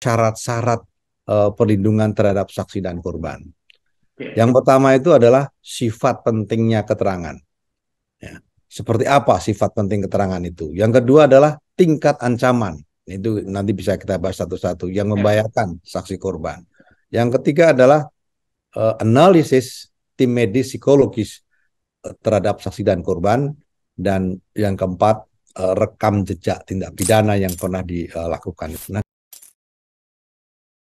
syarat-syarat uh, perlindungan terhadap saksi dan korban. Yang pertama itu adalah sifat pentingnya keterangan. Ya. Seperti apa sifat penting keterangan itu? Yang kedua adalah tingkat ancaman. Itu nanti bisa kita bahas satu-satu. Yang ya. membahayakan saksi korban. Yang ketiga adalah uh, analisis tim medis psikologis eh, terhadap saksi dan korban. Dan yang keempat rekam jejak tindak pidana yang pernah dilakukan. Nah,